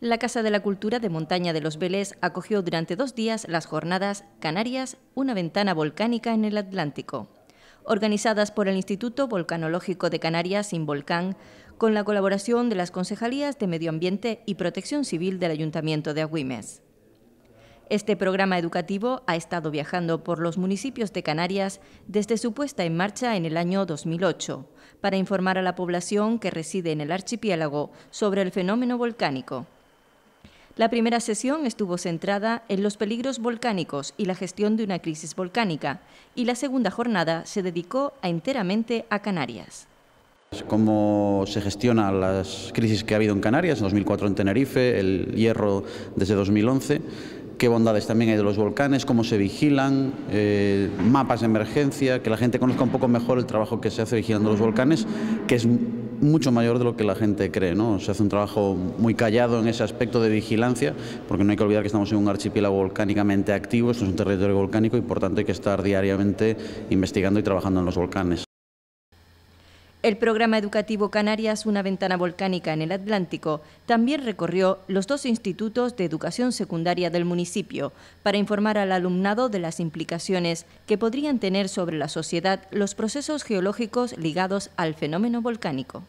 la Casa de la Cultura de Montaña de los Vélez acogió durante dos días las jornadas Canarias, una ventana volcánica en el Atlántico, organizadas por el Instituto Volcanológico de Canarias, sin Volcán, con la colaboración de las Concejalías de Medio Ambiente y Protección Civil del Ayuntamiento de Agüimes. Este programa educativo ha estado viajando por los municipios de Canarias desde su puesta en marcha en el año 2008, para informar a la población que reside en el archipiélago sobre el fenómeno volcánico la primera sesión estuvo centrada en los peligros volcánicos y la gestión de una crisis volcánica, y la segunda jornada se dedicó a enteramente a Canarias. Cómo se gestionan las crisis que ha habido en Canarias, en 2004 en Tenerife, el hierro desde 2011, qué bondades también hay de los volcanes, cómo se vigilan, eh, mapas de emergencia, que la gente conozca un poco mejor el trabajo que se hace vigilando los volcanes, que es mucho mayor de lo que la gente cree. Se hace un trabajo muy callado en ese aspecto de vigilancia, porque no hay que olvidar que estamos en un archipiélago volcánicamente activo, esto es un territorio volcánico y por tanto hay que estar diariamente investigando y trabajando en los volcanes. El programa educativo Canarias, una ventana volcánica en el Atlántico, también recorrió los dos institutos de educación secundaria del municipio para informar al alumnado de las implicaciones que podrían tener sobre la sociedad los procesos geológicos ligados al fenómeno volcánico.